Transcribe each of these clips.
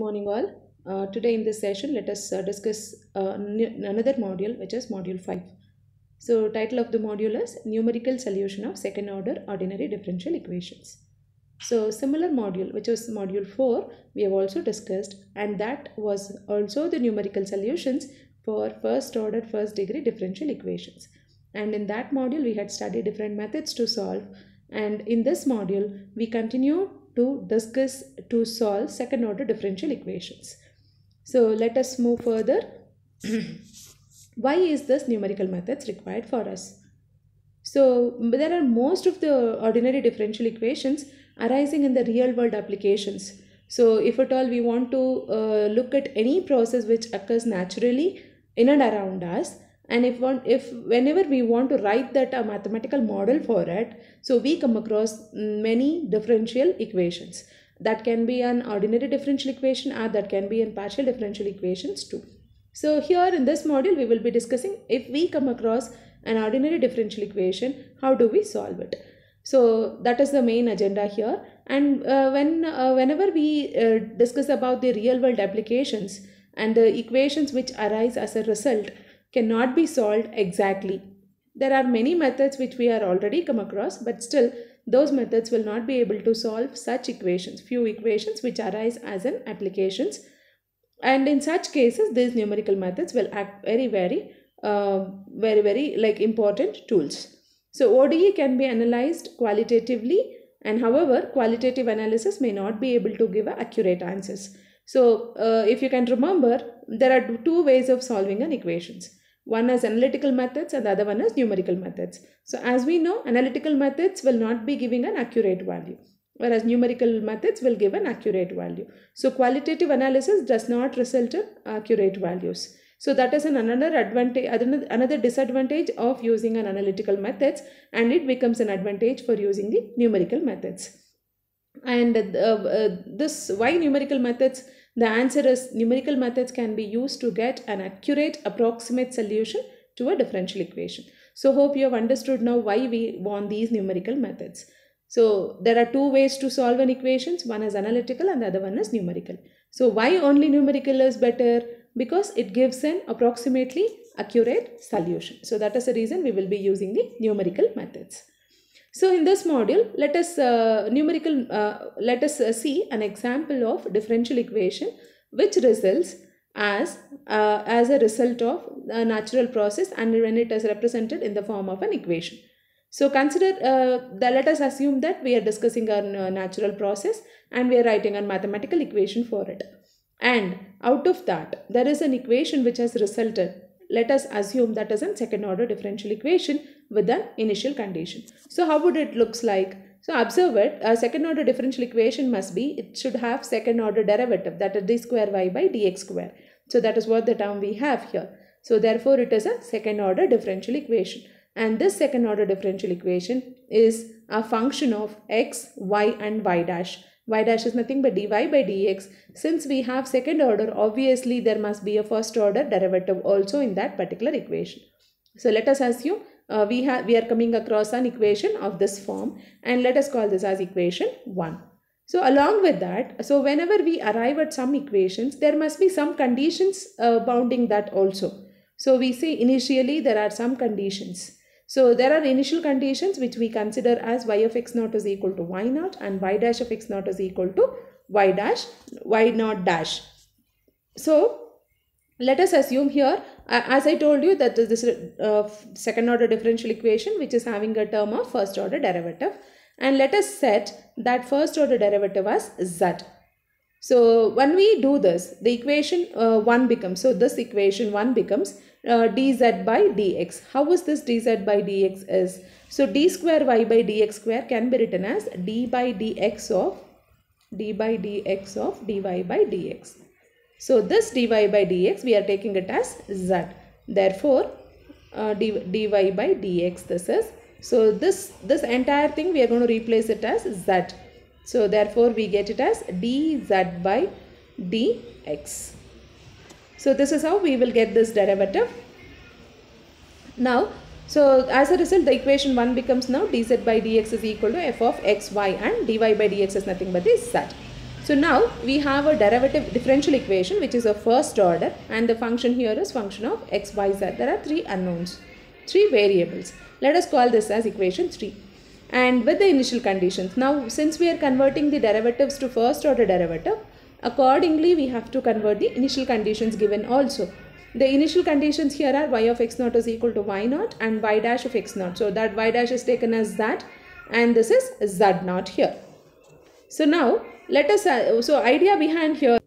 morning all uh, today in this session let us uh, discuss uh, another module which is module 5 so title of the module is numerical solution of second order ordinary differential equations so similar module which was module 4 we have also discussed and that was also the numerical solutions for first order first degree differential equations and in that module we had studied different methods to solve and in this module we continue to discuss to solve second order differential equations. So let us move further. Why is this numerical methods required for us? So there are most of the ordinary differential equations arising in the real world applications. So if at all we want to uh, look at any process which occurs naturally in and around us, and if one if whenever we want to write that a uh, mathematical model for it so we come across many differential equations that can be an ordinary differential equation or that can be in partial differential equations too so here in this module we will be discussing if we come across an ordinary differential equation how do we solve it so that is the main agenda here and uh, when uh, whenever we uh, discuss about the real world applications and the equations which arise as a result cannot be solved exactly. There are many methods which we are already come across but still those methods will not be able to solve such equations, few equations which arise as an applications and in such cases these numerical methods will act very very uh, very very like important tools. So ODE can be analyzed qualitatively and however qualitative analysis may not be able to give accurate answers. So uh, if you can remember there are two ways of solving an equations. One is analytical methods and the other one is numerical methods. So as we know, analytical methods will not be giving an accurate value whereas numerical methods will give an accurate value. So qualitative analysis does not result in accurate values. So that is an another advantage, another disadvantage of using an analytical methods and it becomes an advantage for using the numerical methods. And uh, uh, this, why numerical methods the answer is numerical methods can be used to get an accurate approximate solution to a differential equation. So hope you have understood now why we want these numerical methods. So there are two ways to solve an equation. One is analytical and the other one is numerical. So why only numerical is better? Because it gives an approximately accurate solution. So that is the reason we will be using the numerical methods. So in this module, let us uh, numerical, uh, let us uh, see an example of differential equation which results as, uh, as a result of a natural process and when it is represented in the form of an equation. So consider, uh, the, let us assume that we are discussing a uh, natural process and we are writing a mathematical equation for it. And out of that, there is an equation which has resulted let us assume that is a second order differential equation with an initial condition. So how would it looks like? So observe it, a second order differential equation must be, it should have second order derivative that is d square y by dx square. So that is what the term we have here. So therefore it is a second order differential equation. And this second order differential equation is a function of x, y and y dash y dash is nothing but dy by dx. Since we have second order, obviously there must be a first order derivative also in that particular equation. So let us assume uh, we, have, we are coming across an equation of this form and let us call this as equation 1. So along with that, so whenever we arrive at some equations, there must be some conditions uh, bounding that also. So we say initially there are some conditions. So there are initial conditions which we consider as y of x naught is equal to y naught and y dash of x naught is equal to y dash, y naught dash. So let us assume here as I told you that this is uh, second order differential equation which is having a term of first order derivative and let us set that first order derivative as z. So when we do this, the equation uh, 1 becomes, so this equation 1 becomes uh, dz by dx. How is this dz by dx is? So d square y by dx square can be written as d by dx of d by dx of dy by dx. So this dy by dx, we are taking it as z. Therefore, uh, d, dy by dx this is. So this, this entire thing we are going to replace it as z. So therefore we get it as dz by dx. So this is how we will get this derivative. Now, so as a result the equation 1 becomes now dz by dx is equal to f of xy and dy by dx is nothing but this z. So now we have a derivative differential equation which is a first order and the function here is function of xyz. There are three unknowns, three variables. Let us call this as equation 3 and with the initial conditions. Now since we are converting the derivatives to first order derivative, accordingly we have to convert the initial conditions given also. The initial conditions here are y of x naught is equal to y naught and y dash of x naught. So that y dash is taken as that and this is z naught here. So now let us, uh, so idea behind here.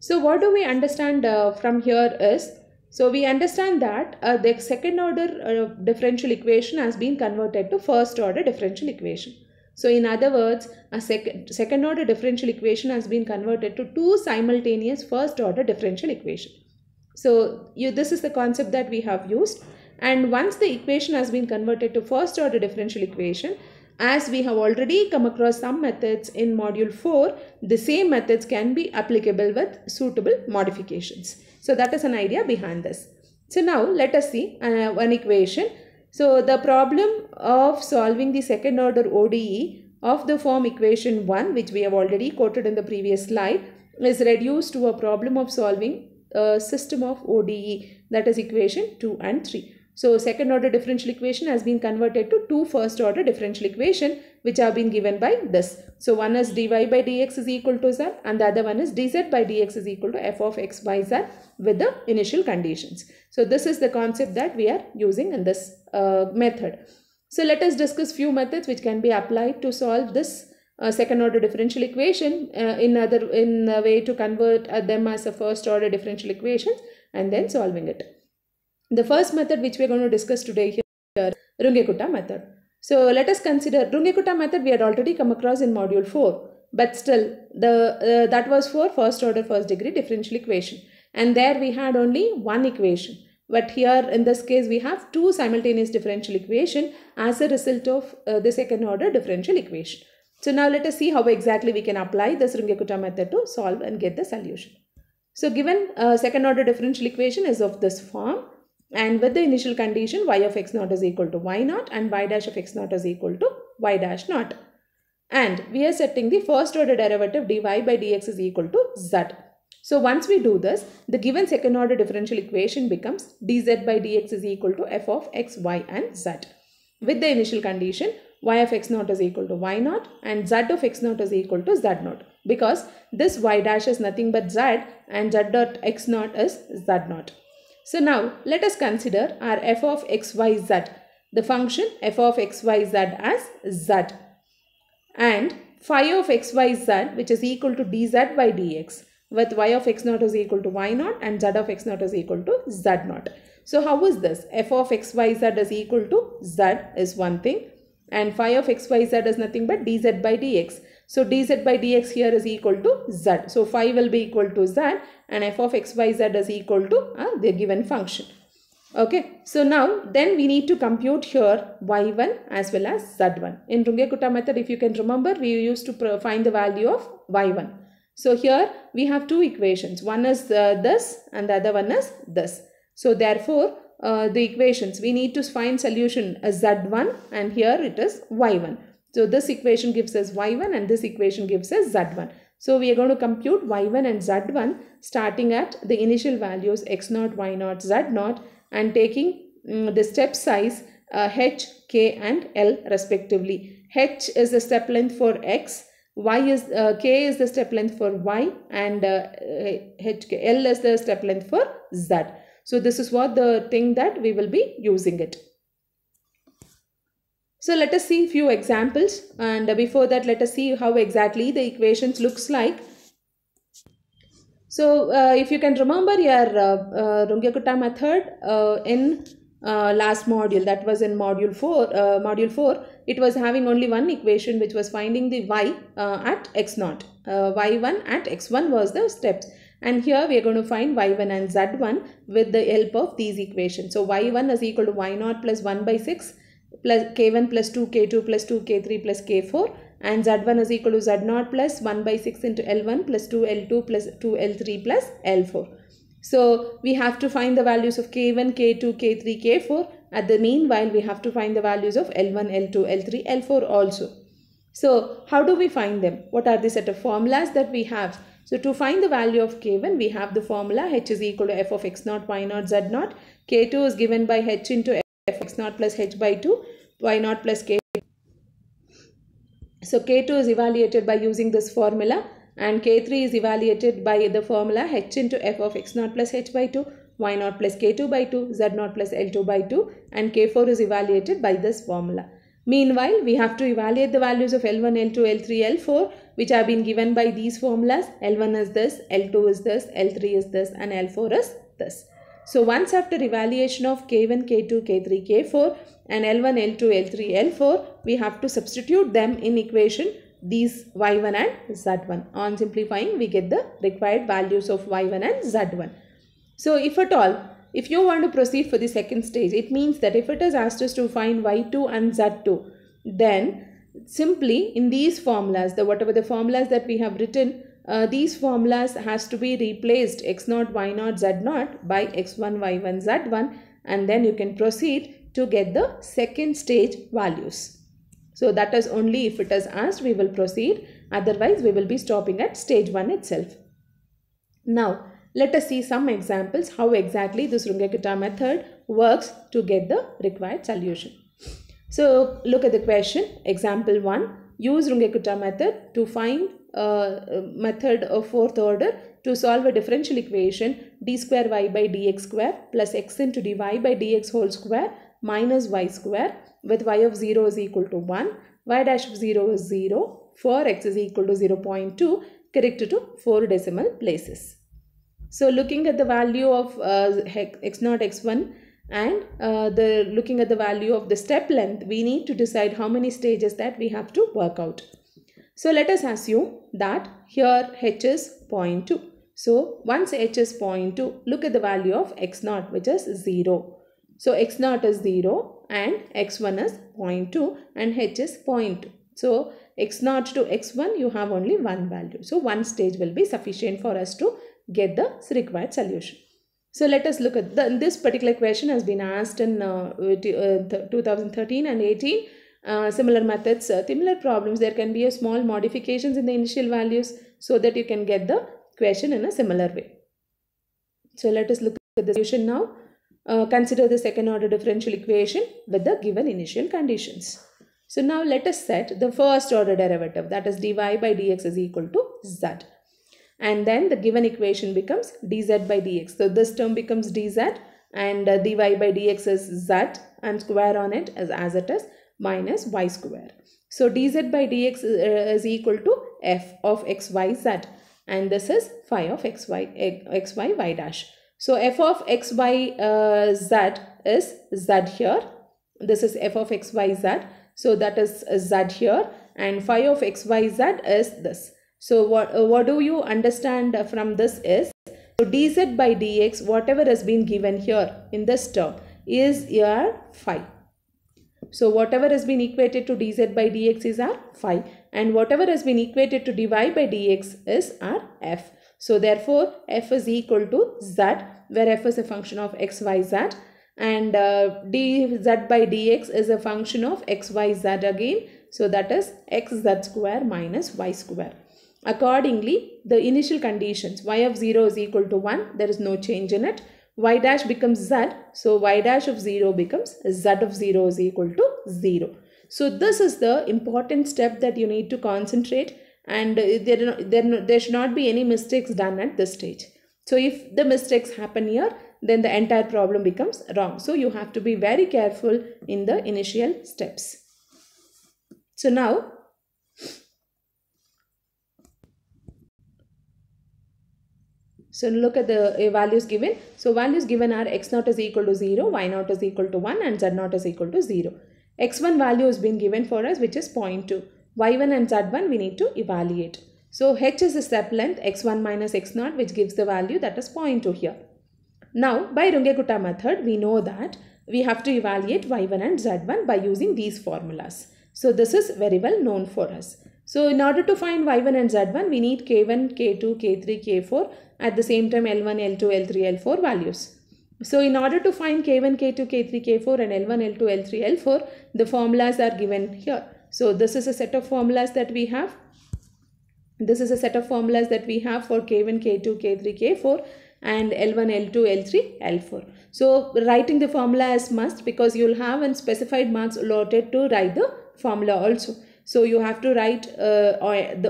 So what do we understand uh, from here is so we understand that uh, the second order uh, differential equation has been converted to first order differential equation. So in other words, a sec second order differential equation has been converted to two simultaneous first order differential equation. So you, this is the concept that we have used. And once the equation has been converted to first order differential equation, as we have already come across some methods in module 4, the same methods can be applicable with suitable modifications. So that is an idea behind this. So now let us see uh, one equation. So the problem of solving the second order ODE of the form equation 1 which we have already quoted in the previous slide is reduced to a problem of solving a system of ODE that is equation 2 and 3. So second order differential equation has been converted to two first order differential equation which have been given by this. So one is dy by dx is equal to z and the other one is dz by dx is equal to f of x by z with the initial conditions. So this is the concept that we are using in this uh, method. So let us discuss few methods which can be applied to solve this uh, second order differential equation uh, in other in a way to convert uh, them as a first order differential equations and then solving it. The first method which we are going to discuss today here, Kutta method. So let us consider Kutta method we had already come across in module 4 but still the uh, that was for first order first degree differential equation and there we had only one equation but here in this case we have two simultaneous differential equation as a result of uh, the second order differential equation. So now let us see how exactly we can apply this Runge-Kutta method to solve and get the solution. So given uh, second order differential equation is of this form and with the initial condition y of x naught is equal to y naught and y dash of x naught is equal to y dash naught. And we are setting the first order derivative dy by dx is equal to z. So once we do this, the given second order differential equation becomes dz by dx is equal to f of x, y and z. With the initial condition y of x naught is equal to y naught and z of x naught is equal to z naught because this y dash is nothing but z and z dot x naught is z naught. So now let us consider our f of x, y, z. The function f of x, y, z as z. And phi of x, y, z which is equal to dz by dx with y of x naught is equal to y naught and z of x naught is equal to z naught. So how is this? f of x, y, z is equal to z is one thing and phi of x, y, z is nothing but dz by dx. So dz by dx here is equal to z. So phi will be equal to z and f of x by z is equal to uh, the given function. Okay, so now then we need to compute here y1 as well as z1. In Runge-Kutta method, if you can remember, we used to find the value of y1. So here we have two equations. One is uh, this and the other one is this. So therefore, uh, the equations, we need to find solution uh, z1 and here it is y1. So this equation gives us y1 and this equation gives us z1. So we are going to compute y1 and z1 starting at the initial values x0, y0, z0 and taking um, the step size uh, h, k and l respectively. h is the step length for x, y is uh, k is the step length for y and uh, uh h, k, l is the step length for z. So this is what the thing that we will be using it. So let us see few examples and before that let us see how exactly the equations looks like. So uh, if you can remember your uh, uh method uh, in uh, last module that was in module 4 uh, module 4 it was having only one equation which was finding the y uh, at x naught y1 at x1 was the steps and here we are going to find y1 and z1 with the help of these equations so y1 is equal to y naught plus 1 by 6 plus k1 plus 2 k2 plus 2 k3 plus k4 and z1 is equal to z0 plus 1 by 6 into l1 plus 2 l2 plus 2 l3 plus l4. So we have to find the values of k1, k2, k3, k4 at the meanwhile we have to find the values of L1, L2, L3, L4 also. So how do we find them? What are the set of formulas that we have? So to find the value of k1 we have the formula h is equal to f of x0, y0, z0. k2 is given by h into f of x0 plus h by 2 y0 plus k. So K2 is evaluated by using this formula and K3 is evaluated by the formula h into f of x0 plus h by 2, y0 plus k2 by 2, z0 plus l2 by 2 and K4 is evaluated by this formula. Meanwhile, we have to evaluate the values of L1, L2, L3, L4 which have been given by these formulas. L1 is this, L2 is this, L3 is this and L4 is this. So once after evaluation of K1, K2, K3, K4, and L1, L2, L3, L4, we have to substitute them in equation these y1 and z1. On simplifying, we get the required values of y1 and z1. So, if at all, if you want to proceed for the second stage, it means that if it is asked us to find y2 and z2, then simply in these formulas, the whatever the formulas that we have written, uh, these formulas has to be replaced x0, y0, z0 by x1, y1, z1 and then you can proceed to get the second stage values. So that is only if it is asked we will proceed otherwise we will be stopping at stage 1 itself. Now let us see some examples how exactly this Runge-Kutta method works to get the required solution. So look at the question example 1 use Runge-Kutta method to find a method of fourth order to solve a differential equation d square y by dx square plus x into dy by dx whole square minus y square with y of 0 is equal to 1, y dash of 0 is 0, for x is equal to 0 0.2 corrected to 4 decimal places. So looking at the value of uh, x0, x1 and uh, the looking at the value of the step length, we need to decide how many stages that we have to work out. So let us assume that here h is 0.2. So once h is 0.2, look at the value of x0 which is 0. So x0 is 0 and x1 is 0.2 and h is 0.2. So x0 to x1 you have only one value. So one stage will be sufficient for us to get the required solution. So let us look at the, this particular question has been asked in uh, uh 2013 and 18. Uh, similar methods, uh, similar problems, there can be a small modifications in the initial values so that you can get the question in a similar way. So let us look at the solution now. Uh, consider the second order differential equation with the given initial conditions. So now let us set the first order derivative that is dy by dx is equal to z. And then the given equation becomes dz by dx. So this term becomes dz and uh, dy by dx is z and square on it as, as it is minus y square. So dz by dx is, uh, is equal to f of xyz and this is phi of xy, eh, xy y dash. So f of x by uh, z is z here. This is f of x y z. So that is uh, z here and phi of x y z is this. So what, uh, what do you understand from this is so dz by dx whatever has been given here in this term is your phi. So whatever has been equated to dz by dx is our phi and whatever has been equated to dy by dx is our f. So therefore, f is equal to z, where f is a function of x, y, z and uh, dz by dx is a function of x, y, z again. So that is x z square minus y square. Accordingly, the initial conditions y of 0 is equal to 1, there is no change in it. y dash becomes z, so y dash of 0 becomes z of 0 is equal to 0. So this is the important step that you need to concentrate and uh, there, there, there should not be any mistakes done at this stage. So if the mistakes happen here, then the entire problem becomes wrong. So you have to be very careful in the initial steps. So now, so look at the uh, values given. So values given are x naught is equal to 0, y naught is equal to 1 and z naught is equal to 0. x1 value has been given for us which is 0.2 y1 and z1 we need to evaluate. So h is the step length x1 minus x0 which gives the value that is 0.2 here. Now by Runge-Kutta method we know that we have to evaluate y1 and z1 by using these formulas. So this is very well known for us. So in order to find y1 and z1, we need k1, k2, k3, k4 at the same time l1, l2, l3, l4 values. So in order to find k1, k2, k3, k4 and l1, l2, l3, l4, the formulas are given here. So this is a set of formulas that we have. This is a set of formulas that we have for K1, K2, K3, K4 and L1, L2, L3, L4. So writing the formula is must because you'll have unspecified specified marks allotted to write the formula also. So you have to write uh,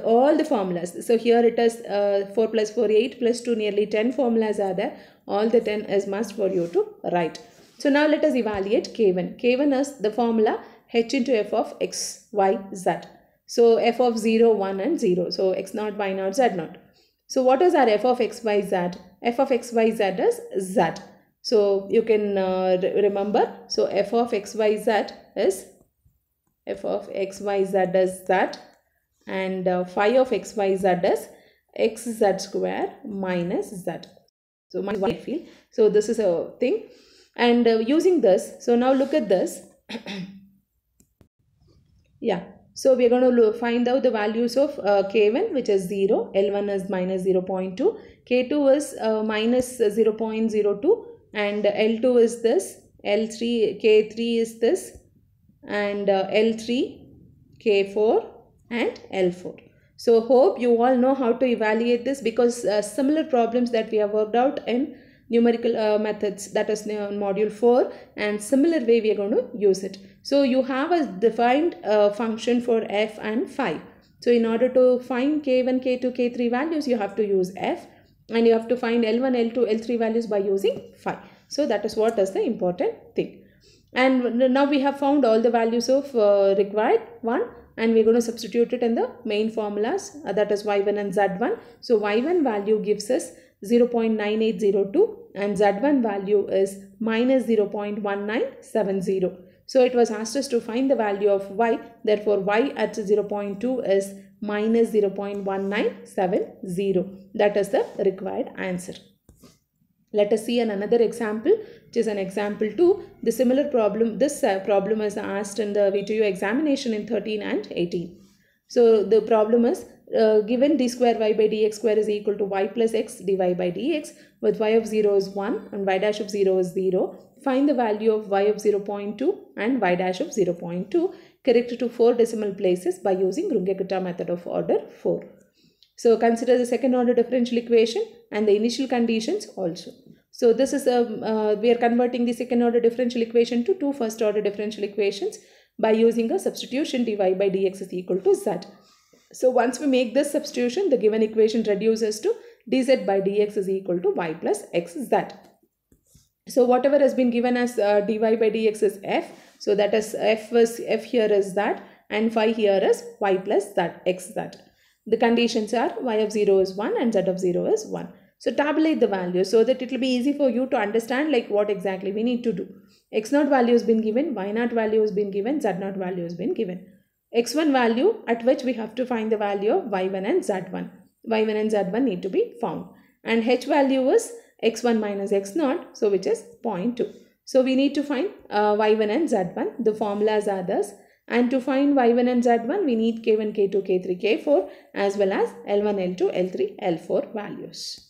all the formulas. So here it is uh, 4 plus 4, 8 plus 2, nearly 10 formulas are there. All the 10 is must for you to write. So now let us evaluate K1. K1 is the formula h into f of x, y, z. So f of 0, 1 and 0. So x naught, y naught, z naught. So what is our f of x, y, z? f of x, y, z is z. So you can uh, re remember. So f of x, y, z is f of x, y, z is z. And uh, phi of x, y, z is x, z square minus z. So minus y field. So this is a thing. And uh, using this, so now look at this. Yeah. So we are going to find out the values of uh, K1 which is 0, L1 is minus 0 0.2, K2 is uh, minus 0 0.02 and uh, L2 is this, L3, K3 is this and uh, L3, K4 and L4. So hope you all know how to evaluate this because uh, similar problems that we have worked out in numerical uh, methods that is uh, module 4 and similar way we are going to use it. So you have a defined uh, function for f and phi. So in order to find k1, k2, k3 values you have to use f and you have to find L1, L2, L3 values by using phi. So that is what is the important thing. And now we have found all the values of uh, required one and we're going to substitute it in the main formulas uh, that is y1 and z1. So y1 value gives us 0.9802 and Z1 value is minus 0.1970. So it was asked us to find the value of y. Therefore, y at 0.2 is minus 0.1970. That is the required answer. Let us see an another example, which is an example 2. The similar problem, this uh, problem is asked in the VTU examination in 13 and 18. So the problem is uh, given d square y by dx square is equal to y plus x dy by dx with y of 0 is 1 and y dash of 0 is 0. Find the value of y of 0 0.2 and y dash of 0 0.2 corrected to 4 decimal places by using Runge-Kutta method of order 4. So consider the second order differential equation and the initial conditions also. So this is a, um, uh, we are converting the second order differential equation to two first order differential equations by using a substitution dy by dx is equal to z. So once we make this substitution, the given equation reduces to dz by dx is equal to y plus xz. So whatever has been given as uh, dy by dx is f. So that is f is f here is that and phi here is y plus z xz. The conditions are y of 0 is 1 and z of 0 is 1. So tabulate the values so that it will be easy for you to understand like what exactly we need to do x naught value has been given, y naught value has been given, z naught value has been given. x1 value at which we have to find the value of y1 and z1. y1 and z1 need to be found. And h value is x1 minus x naught, so which is 0.2. So we need to find uh, y1 and z1. The formulas are thus. And to find y1 and z1, we need k1, k2, k3, k4 as well as l1, l2, l3, l4 values.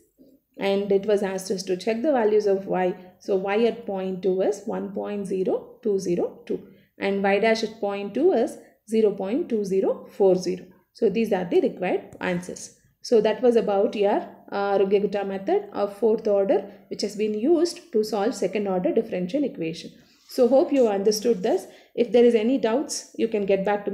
and it was asked us to check the values of y. So y at point 2 is 1.0202 and y dash at point 2 is 0.2040. So these are the required answers. So that was about your uh, ruge method of fourth order which has been used to solve second order differential equation. So hope you understood this. If there is any doubts, you can get back to